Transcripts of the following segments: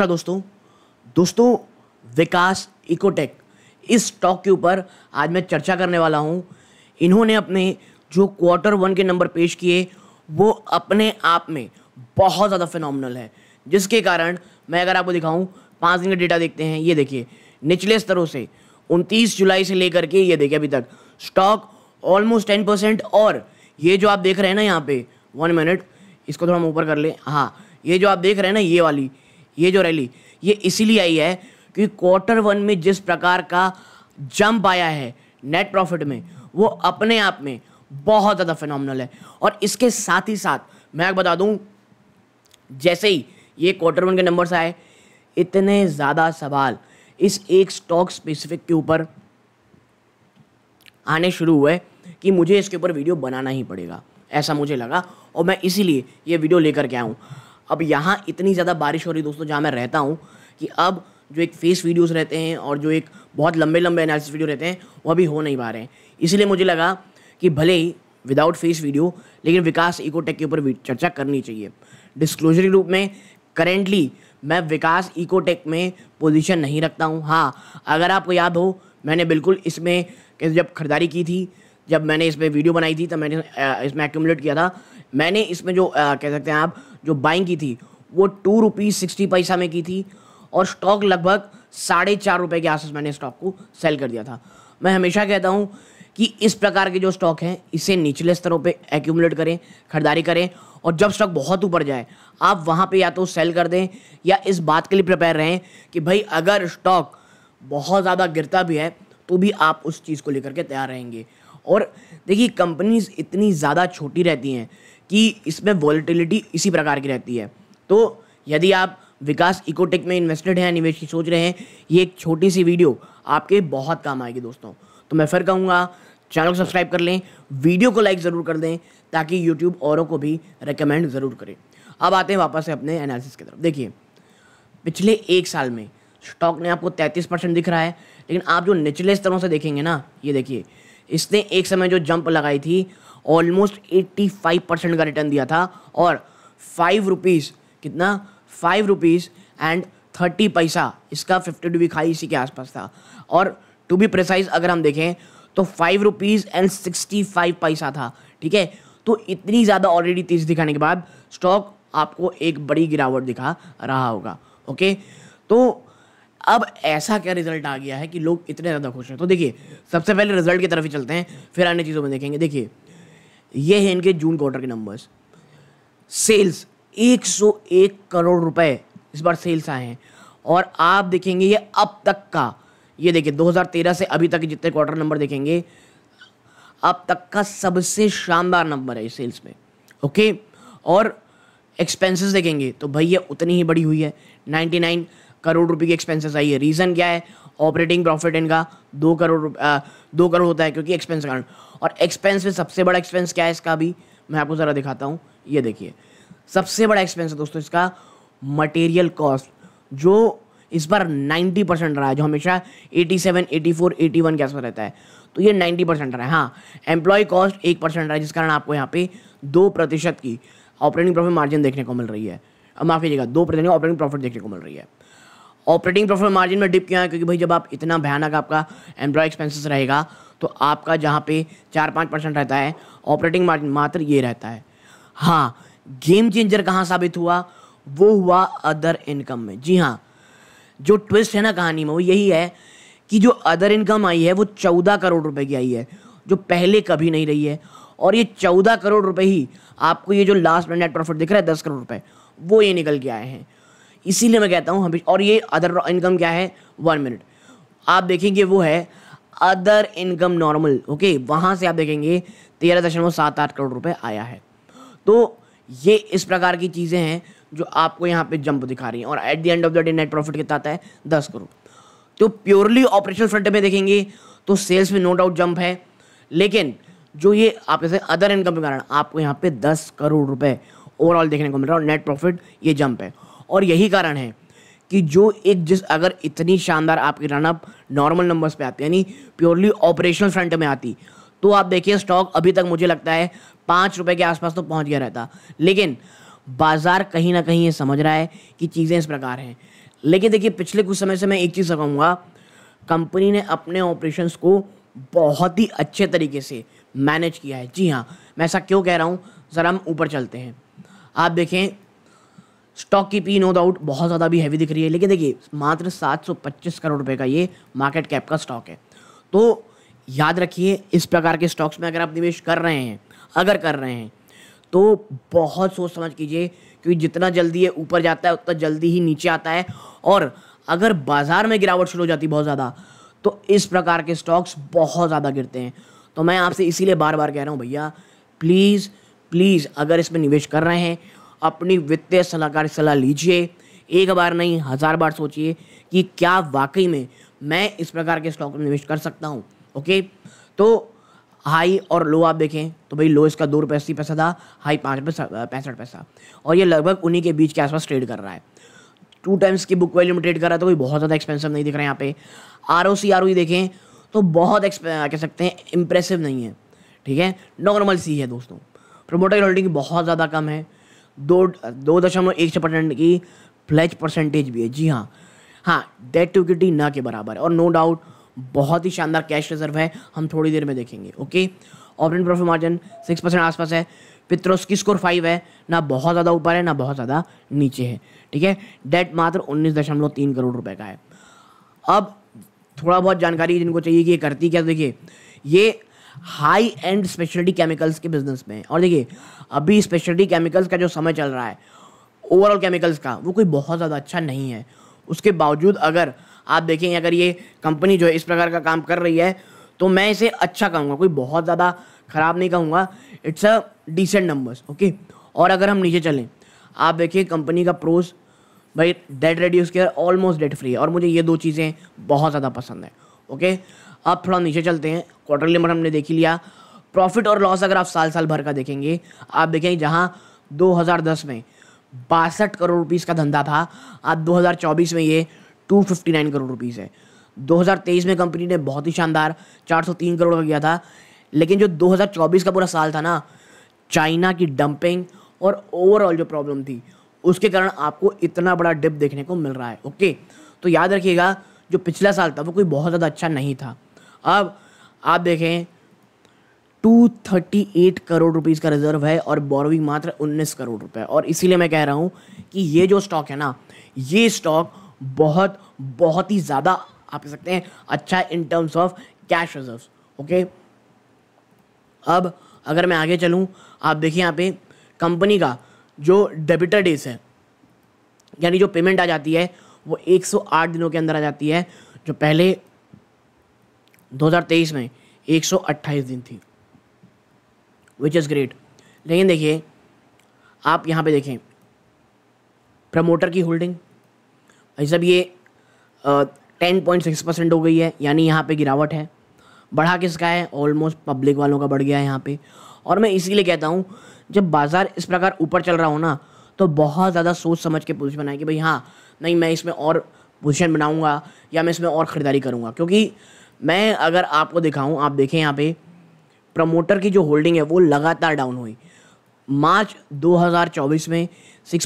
नमस्कार दोस्तों दोस्तों विकास इकोटेक इस स्टॉक के ऊपर आज मैं चर्चा करने वाला हूँ इन्होंने अपने जो क्वार्टर वन के नंबर पेश किए वो अपने आप में बहुत ज़्यादा फिनोमिनल है जिसके कारण मैं अगर आपको दिखाऊं पाँच दिन का डेटा देखते हैं ये देखिए निचले स्तरों से 29 जुलाई से लेकर के ये देखिए अभी तक स्टॉक ऑलमोस्ट 10 परसेंट और ये जो आप देख रहे हैं ना यहाँ पे वन मिनट इसको थोड़ा हम ऊपर कर लें हाँ ये जो आप देख रहे हैं ना ये वाली ये जो रैली ये इसीलिए आई है कि क्वार्टर वन में जिस प्रकार का जंप आया है नेट प्रॉफिट में वो अपने आप में बहुत ज़्यादा फिनॉमिनल है और इसके साथ ही साथ मैं बता दूं जैसे ही ये क्वार्टर वन के नंबर्स आए इतने ज़्यादा सवाल इस एक स्टॉक स्पेसिफिक के ऊपर आने शुरू हुए कि मुझे इसके ऊपर वीडियो बनाना ही पड़ेगा ऐसा मुझे लगा और मैं इसीलिए ये वीडियो लेकर के आऊँ अब यहाँ इतनी ज़्यादा बारिश हो रही दोस्तों जहाँ मैं रहता हूँ कि अब जो एक फेस वीडियोस रहते हैं और जो एक बहुत लंबे लंबे एनालिसिस वीडियो रहते हैं वह अभी हो नहीं पा रहे हैं इसलिए मुझे लगा कि भले ही विदाउट फेस वीडियो लेकिन विकास इकोटेक के ऊपर चर्चा करनी चाहिए डिस्क्लोजर के रूप में करेंटली मैं विकास इकोटेक में पोजीशन नहीं रखता हूँ हाँ अगर आपको याद हो मैंने बिल्कुल इसमें जब खरीदारी की थी जब मैंने इसमें वीडियो बनाई थी तब मैंने इसमें एक्यूमलेट किया था मैंने इसमें जो कह सकते हैं आप जो बाइंग की थी वो टू रुपीज़ सिक्सटी पैसा में की थी और स्टॉक लगभग साढ़े चार रुपये के आसपास मैंने स्टॉक को सेल कर दिया था मैं हमेशा कहता हूँ कि इस प्रकार के जो स्टॉक हैं इसे निचले स्तरों पे एक्यूमुलेट करें खरीदारी करें और जब स्टॉक बहुत ऊपर जाए आप वहाँ पे या तो सेल कर दें या इस बात के लिए प्रिपेयर रहें कि भाई अगर स्टॉक बहुत ज़्यादा गिरता भी है तो भी आप उस चीज़ को लेकर के तैयार रहेंगे और देखिए कंपनीज इतनी ज़्यादा छोटी रहती हैं कि इसमें वॉलिटिलिटी इसी प्रकार की रहती है तो यदि आप विकास इकोटेक में इन्वेस्टेड हैं निवेश की सोच रहे हैं ये एक छोटी सी वीडियो आपके बहुत काम आएगी दोस्तों तो मैं फिर कहूँगा चैनल को सब्सक्राइब कर लें वीडियो को लाइक ज़रूर कर दें ताकि यूट्यूब औरों को भी रिकमेंड ज़रूर करें अब आते हैं वापस से अपने एनालिसिस की तरफ देखिए पिछले एक साल में स्टॉक ने आपको 33 परसेंट दिख रहा है लेकिन आप जो निचले स्तरों से देखेंगे ना ये देखिए इसने एक समय जो जंप लगाई थी ऑलमोस्ट 85 परसेंट का रिटर्न दिया था और फाइव रुपीज़ कितना five rupees and thirty paisa इसका फिफ्टी टू भी खाई इसी के आसपास था और टू बी प्रिसाइज अगर हम देखें तो five rupees and sixty five paisa था ठीक है तो इतनी ज़्यादा ऑलरेडी तेज दिखाने के बाद स्टॉक आपको एक बड़ी गिरावट दिखा रहा होगा ओके तो अब ऐसा क्या रिजल्ट आ गया है कि लोग इतने ज़्यादा खुश हैं तो देखिए सबसे पहले रिजल्ट की तरफ ही चलते हैं फिर अन्य चीज़ों में देखेंगे देखिए ये है इनके जून क्वार्टर के नंबर्स सेल्स 101 करोड़ रुपए इस बार सेल्स आए हैं और आप देखेंगे ये अब तक का ये देखिए 2013 से अभी तक जितने क्वार्टर नंबर देखेंगे अब तक का सबसे शानदार नंबर है सेल्स में ओके और एक्सपेंसेस देखेंगे तो भैया उतनी ही बड़ी हुई है 99 करोड़ रुपए की एक्सपेंसेस आई है रीज़न क्या है ऑपरेटिंग प्रॉफिट इनका दो करोड़ दो करोड़ होता है क्योंकि एक्सपेंस कारण और एक्सपेंस में सबसे बड़ा एक्सपेंस क्या है इसका भी मैं आपको ज़रा दिखाता हूँ ये देखिए सबसे बड़ा एक्सपेंस है दोस्तों इसका मटेरियल कॉस्ट जो इस बार 90 परसेंट रहा है जो हमेशा 87, 84, 81 के आसपास रहता है तो ये 90 परसेंट रहा है हाँ एम्प्लॉय कॉस्ट एक परसेंट रहा है जिस कारण आपको यहाँ पे दो प्रतिशत की ऑपरेटिंग प्रॉफिट मार्जिन देखने को मिल रही है माफ़ कीजिएगा दो प्रतिशत ऑपरेटिंग प्रॉफिट देखने को मिल रही है ऑपरेटिंग प्रॉफिट मार्जिन में डिप क्यों है क्योंकि भाई जब आप इतना भयानक आपका एम्प्लॉय एक्सपेंसेस रहेगा तो आपका जहाँ पे चार पाँच परसेंट रहता है ऑपरेटिंग मार्जिन मात्र ये रहता है हाँ गेम चेंजर कहाँ साबित हुआ वो हुआ अदर इनकम में जी हाँ जो ट्विस्ट है ना कहानी में वो यही है कि जो अदर इनकम आई है वो चौदह करोड़ रुपए की आई है जो पहले कभी नहीं रही है और ये चौदह करोड़ रुपए ही आपको ये जो लास्ट में नेट प्रॉफिट दिख रहा है दस करोड़ रुपए वो ये निकल के आए हैं इसीलिए मैं कहता हूँ हमेशा और ये अदर इनकम क्या है वन मिनट आप देखेंगे वो है अदर इनकम नॉर्मल ओके वहाँ से आप देखेंगे तेरह दशमलव सात आठ करोड़ रुपए आया है तो ये इस प्रकार की चीज़ें हैं जो आपको यहाँ पे जंप दिखा रही हैं और at the end of the day net profit कितना आता है दस करोड़ तो प्योरली ऑपरेशनल फ्रंट में देखेंगे तो सेल्स में नो डाउट जंप है लेकिन जो ये आप जैसे अदर इनकम के कारण आपको यहाँ पे दस करोड़ रुपए ओवरऑल देखने को मिल रहा है और नेट प्रॉफिट ये जंप है और यही कारण है कि जो एक जिस अगर इतनी शानदार आपकी रनअप नॉर्मल नंबर्स पे आती यानी प्योरली ऑपरेशनल फ्रंट में आती तो आप देखिए स्टॉक अभी तक मुझे लगता है पाँच रुपये के आसपास तो पहुंच गया रहता लेकिन बाज़ार कहीं ना कहीं ये समझ रहा है कि चीज़ें इस प्रकार हैं लेकिन देखिए पिछले कुछ समय से मैं एक चीज़ कहूँगा कंपनी ने अपने ऑपरेशंस को बहुत ही अच्छे तरीके से मैनेज किया है जी हाँ मैं ऐसा क्यों कह रहा हूँ ज़रा हम ऊपर चलते हैं आप देखें स्टॉक की पी नो डाउट बहुत ज़्यादा भी हैवी दिख रही है लेकिन देखिए मात्र 725 करोड़ रुपए का ये मार्केट कैप का स्टॉक है तो याद रखिए इस प्रकार के स्टॉक्स में अगर आप निवेश कर रहे हैं अगर कर रहे हैं तो बहुत सोच समझ कीजिए क्योंकि जितना जल्दी ये ऊपर जाता है उतना जल्दी ही नीचे आता है और अगर बाज़ार में गिरावट शुरू हो जाती बहुत ज़्यादा तो इस प्रकार के स्टॉक्स बहुत ज़्यादा गिरते हैं तो मैं आपसे इसीलिए बार बार कह रहा हूँ भैया प्लीज़ प्लीज़ अगर इसमें निवेश कर रहे हैं अपनी वित्तीय सलाहकार सलाह लीजिए एक बार नहीं हज़ार बार सोचिए कि क्या वाकई में मैं इस प्रकार के स्टॉक में निवेश कर सकता हूँ ओके तो हाई और लो आप देखें तो भाई लो इसका दो रुपये अस्सी पैसा था हाई पाँच रुपये पैंसठ पैसा और ये लगभग उन्हीं के बीच के आसपास ट्रेड कर रहा है टू टाइम्स की बुक वैल्यू में ट्रेड कर रहा है तो कोई बहुत ज़्यादा एक्सपेंसिव नहीं दिख रहा है यहाँ पे R O C R O देखें तो बहुत कह सकते हैं इम्प्रेसिव नहीं है ठीक है नॉर्मल सी है दोस्तों प्रोमोटर होल्डिंग बहुत ज़्यादा कम है दो दो दशमलव एक छः परसेंट की फ्लैच परसेंटेज भी है जी हाँ हाँ डेट टू इक्विटी ना के बराबर है और नो डाउट बहुत ही शानदार कैश रिजर्व है हम थोड़ी देर में देखेंगे okay operating profit margin six percent आसपास है पित्रोस की स्कोर फाइव है ना बहुत ज़्यादा ऊपर है ना बहुत ज़्यादा नीचे है ठीक है डेट मात्र उन्नीस दशमलव तीन करोड़ रुपए का है अब थोड़ा बहुत जानकारी जिनको चाहिए कि ये करती क्या देखिए ये हाई एंड स्पेशलिटी केमिकल्स के बिजनेस में और देखिए अभी स्पेशलिटी केमिकल्स का जो समय चल रहा है ओवरऑल केमिकल्स का वो कोई बहुत ज़्यादा अच्छा नहीं है उसके बावजूद अगर आप देखें अगर ये कंपनी जो है इस प्रकार का काम कर रही है तो मैं इसे अच्छा कहूँगा कोई बहुत ज़्यादा ख़राब नहीं कहूँगा it's a decent numbers okay और अगर हम नीचे चलें आप देखिए कंपनी का प्रोस भाई डेड रेड्यूस केयर ऑलमोस्ट डेड फ्री है और मुझे ये दो चीज़ें बहुत ज़्यादा पसंद है ओके अब थोड़ा नीचे चलते हैं क्वार्टरली नंबर हमने ही लिया प्रॉफिट और लॉस अगर आप साल साल भर का देखेंगे आप देखेंगे जहाँ 2010 में बासठ करोड़ रुपीस का धंधा था आज 2024 में ये 259 करोड़ रुपीस है 2023 में कंपनी ने बहुत ही शानदार 403 करोड़ का किया था लेकिन जो 2024 का पूरा साल था ना चाइना की डंपिंग और ओवरऑल जो प्रॉब्लम थी उसके कारण आपको इतना बड़ा डिप देखने को मिल रहा है ओके तो याद रखिएगा जो पिछला साल था वो कोई बहुत ज़्यादा अच्छा नहीं था अब आप देखें 238 करोड़ रुपीज़ का रिजर्व है और बोरोविंग मात्र 19 करोड़ रुपए और इसीलिए मैं कह रहा हूँ कि ये जो स्टॉक है ना ये स्टॉक बहुत बहुत ही ज़्यादा आप कह सकते हैं अच्छा in terms of cash reserve okay अब अगर मैं आगे चलूँ आप देखिए यहाँ पे कंपनी का जो डेबिटर डेज है यानी जो पेमेंट आ जाती है वो 108 दिनों के अंदर आ जाती है जो पहले 2023 में 128 दिन थी विच इज़ ग्रेट लेकिन देखिए आप यहाँ पे देखें प्रमोटर की होल्डिंग भाई सब ये टेन पॉइंट सिक्स परसेंट हो गई है यानी यहाँ पे गिरावट है बढ़ा किसका है ऑलमोस्ट पब्लिक वालों का बढ़ गया है यहाँ पे और मैं इसीलिए कहता हूँ जब बाज़ार इस प्रकार ऊपर चल रहा हो ना तो बहुत ज़्यादा सोच समझ के पोजिशन बनाए कि भाई हाँ नहीं मैं इसमें और पोजिशन बनाऊँगा या मैं इसमें और ख़रीदारी करूँगा क्योंकि मैं अगर आपको दिखाऊँ आप देखें यहाँ पे प्रमोटर की जो होल्डिंग है वो लगातार डाउन हुई मार्च 2024 में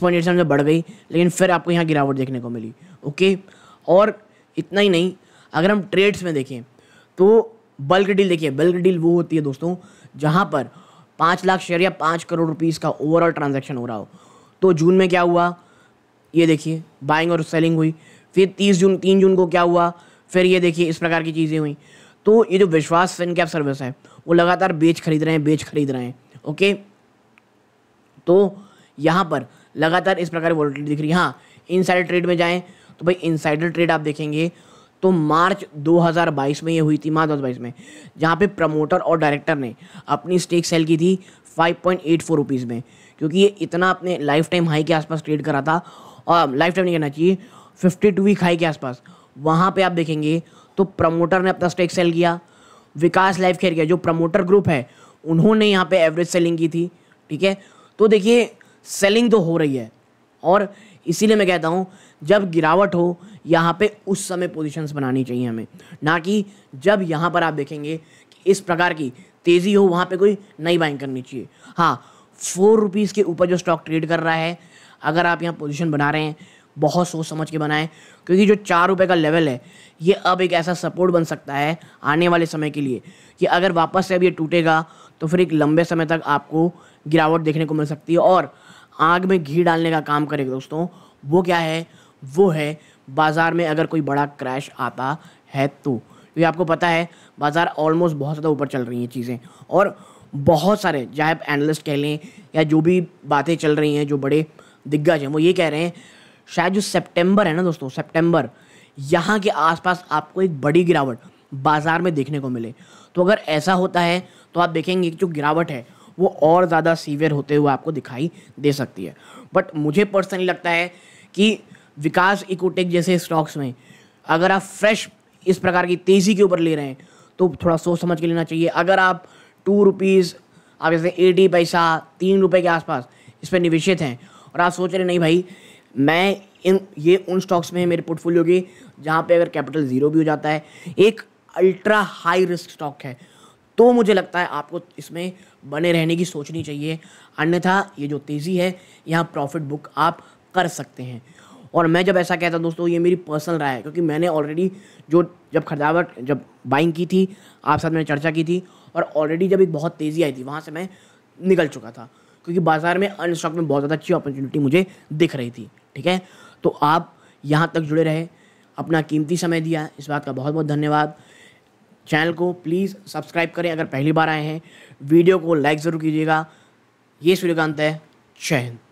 पॉइंट से बढ़ गई लेकिन फिर आपको यहाँ गिरावट देखने को मिली ओके और इतना ही नहीं अगर हम ट्रेड्स में देखें तो बल्क डील देखिए बल्क डील वो होती है दोस्तों जहाँ पर पाँच लाख शेयर या पाँच करोड़ रुपीज़ का ओवरऑल ट्रांजैक्शन हो रहा हो तो जून में क्या हुआ ये देखिए बाइंग और सेलिंग हुई फिर तीस जून तीन जून को क्या हुआ फिर ये देखिए इस प्रकार की चीज़ें हुई तो ये जो विश्वास फिन कैप सर्विस है वो लगातार बेच खरीद रहे हैं बेच खरीद रहे हैं ओके तो यहाँ पर लगातार इस प्रकार वॉलिटी दिख रही है हाँ इनसाइडर ट्रेड में जाएँ तो भाई इनसाइडर ट्रेड आप देखेंगे तो मार्च 2022 में ये हुई थी मार्च 2022 में जहाँ पे प्रमोटर और डायरेक्टर ने अपनी स्टेक सेल की थी 5.84 पॉइंट में क्योंकि ये इतना अपने लाइफ टाइम हाई के आसपास ट्रेड करा था और लाइफ टाइम नहीं कहना चाहिए फिफ्टी टू वीक हाई के आसपास वहाँ पे आप देखेंगे तो प्रमोटर ने अपना स्टेक सेल किया विकास लाइफ खेल किया जो प्रमोटर ग्रुप है उन्होंने यहाँ पे एवरेज सेलिंग की थी ठीक है तो देखिए सेलिंग तो हो रही है और इसीलिए मैं कहता हूँ जब गिरावट हो यहाँ पे उस समय पोजीशंस बनानी चाहिए हमें ना कि जब यहाँ पर आप देखेंगे कि इस प्रकार की तेज़ी हो वहाँ पे कोई नई बाइंग करनी चाहिए हाँ फोर रुपीज़ के ऊपर जो स्टॉक ट्रेड कर रहा है अगर आप यहाँ पोजीशन बना रहे हैं बहुत सोच समझ के बनाएं क्योंकि जो चार रुपये का लेवल है ये अब एक ऐसा सपोर्ट बन सकता है आने वाले समय के लिए कि अगर वापस से अब ये टूटेगा तो फिर एक लंबे समय तक आपको गिरावट देखने को मिल सकती है और आग में घी डालने का काम करेगा दोस्तों वो क्या है वो है बाज़ार में अगर कोई बड़ा क्रैश आता है तो क्योंकि आपको पता है बाज़ार ऑलमोस्ट बहुत ज़्यादा ऊपर चल रही हैं चीज़ें और बहुत सारे चाहे आप एनालिस्ट कह लें या जो भी बातें चल रही हैं जो बड़े दिग्गज हैं वो ये कह रहे हैं शायद जो सेप्टेम्बर है ना दोस्तों सेप्टेम्बर यहाँ के आसपास आपको एक बड़ी गिरावट बाज़ार में देखने को मिले तो अगर ऐसा होता है तो आप देखेंगे कि जो गिरावट है वो और ज़्यादा सीवियर होते हुए आपको दिखाई दे सकती है बट मुझे पर्सनली लगता है कि विकास इकोटेक जैसे स्टॉक्स में अगर आप फ्रेश इस प्रकार की तेज़ी के ऊपर ले रहे हैं तो थोड़ा सोच समझ के लेना चाहिए अगर आप टू रुपीज़ आप जैसे एटी पैसा तीन रुपये के आसपास इस पर निवेशित हैं और आप सोच रहे नहीं भाई मैं इन ये उन स्टॉक्स में है मेरे पोर्टफोलियो की जहाँ पे अगर कैपिटल ज़ीरो भी हो जाता है एक अल्ट्रा हाई रिस्क स्टॉक है तो मुझे लगता है आपको इसमें बने रहने की सोचनी चाहिए अन्यथा ये जो तेज़ी है यहाँ प्रॉफिट बुक आप कर सकते हैं और मैं जब ऐसा कहता दोस्तों ये मेरी पर्सनल राय है क्योंकि मैंने ऑलरेडी जो जब खरीदावट जब बाइंग की थी आप साथ मैंने चर्चा की थी और ऑलरेडी जब एक बहुत तेज़ी आई थी वहाँ से मैं निकल चुका था क्योंकि बाज़ार में अन स्टॉक में बहुत ज़्यादा अच्छी अपॉर्चुनिटी मुझे दिख रही थी ठीक है तो आप यहाँ तक जुड़े रहे अपना कीमती समय दिया इस बात का बहुत बहुत धन्यवाद चैनल को प्लीज़ सब्सक्राइब करें अगर पहली बार आए हैं वीडियो को लाइक ज़रूर कीजिएगा ये सूर्यकांत है जय हिंद